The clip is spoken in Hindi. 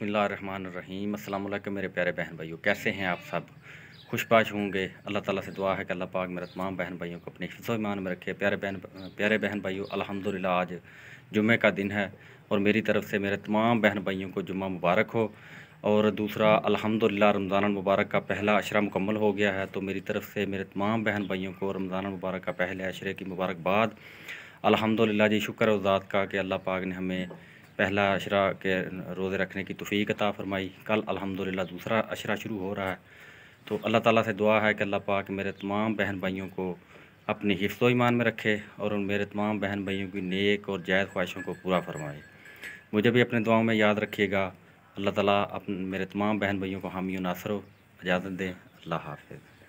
बसमीम अल्लाम मेरे प्यारे बहन भाइयों कैसे हैं आप सब खुशपाश होंगे अल्लाह ताला से दुआ है कि अल्लाह पाक मेरे तमाम बहन भाइयों को अपने हिफ्जमान में रखे प्यारे बहन प्यारे बहन भाइयों अल्हम्दुलिल्लाह आज जुम्मे का दिन है और मेरी तरफ़ से मेरे तमाम बहन भाइयों को जुम्मा मुबारक हो और दूसरा अलहमदिल्ला रमज़ान मुबारक का पहला अशरा मुकम्मल हो गया है तो मेरी तरफ़ से मेरे तमाम बहन भाइयों को रमज़ान मुबारक का पहले अशरे की मुबारकबाद अलहमदिल्ला जी शुक्र उस का कि अल्लाह पाक ने हमें पहला अशरा के रोज़े रखने की तफी अता फ़रमाई कल अलहमदिल्ला दूसरा अशरा शुरू हो रहा है तो अल्लाह ताला से दुआ है कि अल्लाह पाक मेरे तमाम बहन भाइयों को अपनी हिफ्स ईमान में रखे और उन मेरे तमाम बहन भाइयों की नेक और जायज़ ख्वाहिशों को पूरा फरमाए मुझे भी अपने दुआओं में याद रखिएगा अल्लाह ताला अपने मेरे तमाम बहन भाइयों को हामी नासर इजाज़त दें अल्लाह हाफिज़